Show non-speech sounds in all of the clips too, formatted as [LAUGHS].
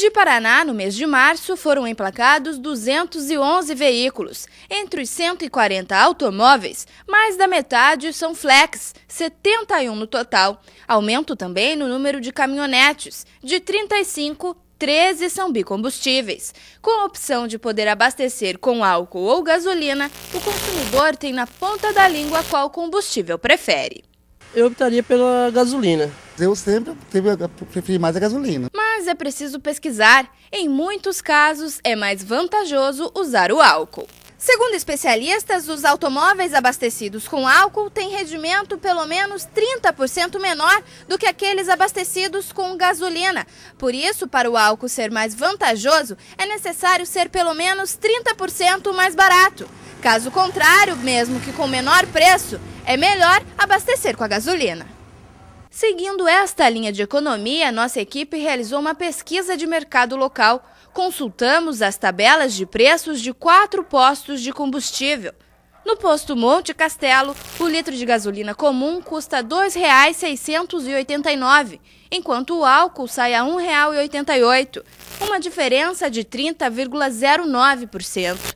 de Paraná, no mês de março, foram emplacados 211 veículos. Entre os 140 automóveis, mais da metade são flex, 71 no total. Aumento também no número de caminhonetes, de 35 13 são bicombustíveis. Com a opção de poder abastecer com álcool ou gasolina, o consumidor tem na ponta da língua qual combustível prefere. Eu optaria pela gasolina. Eu sempre preferi mais a gasolina. Mas mas é preciso pesquisar. Em muitos casos, é mais vantajoso usar o álcool. Segundo especialistas, os automóveis abastecidos com álcool têm rendimento pelo menos 30% menor do que aqueles abastecidos com gasolina. Por isso, para o álcool ser mais vantajoso, é necessário ser pelo menos 30% mais barato. Caso contrário, mesmo que com menor preço, é melhor abastecer com a gasolina. Seguindo esta linha de economia, nossa equipe realizou uma pesquisa de mercado local. Consultamos as tabelas de preços de quatro postos de combustível. No posto Monte Castelo, o litro de gasolina comum custa R$ 2,689, enquanto o álcool sai a R$ 1,88, uma diferença de 30,09%.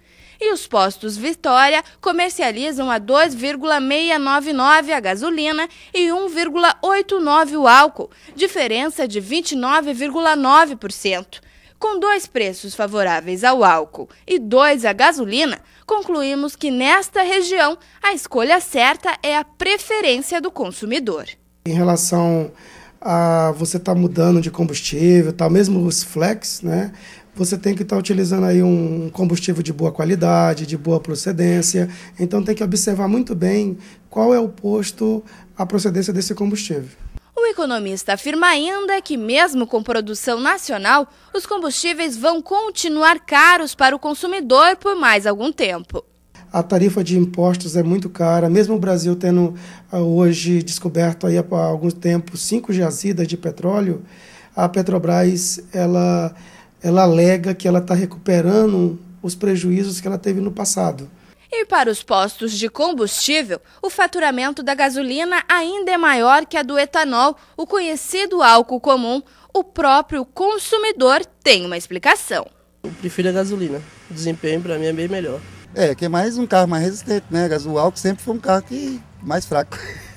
e os postos Vitória comercializam a 2,699 a gasolina e 1,89 o álcool, diferença de 29,9%. Com dois preços favoráveis ao álcool e dois à gasolina, concluímos que nesta região a escolha certa é a preferência do consumidor. Em relação a ah, você está mudando de combustível, tal, tá mesmo os flex, né? Você tem que estar tá utilizando aí um combustível de boa qualidade, de boa procedência. Então tem que observar muito bem qual é o posto, a procedência desse combustível. O economista afirma ainda que, mesmo com produção nacional, os combustíveis vão continuar caros para o consumidor por mais algum tempo a tarifa de impostos é muito cara, mesmo o Brasil tendo ah, hoje descoberto aí há algum tempo cinco jazidas de petróleo, a Petrobras ela, ela alega que ela está recuperando os prejuízos que ela teve no passado. E para os postos de combustível, o faturamento da gasolina ainda é maior que a do etanol, o conhecido álcool comum. O próprio consumidor tem uma explicação. Eu prefiro a gasolina. O desempenho para mim é bem melhor. É, que é mais um carro mais resistente, né? O que sempre foi um carro que mais fraco. [LAUGHS]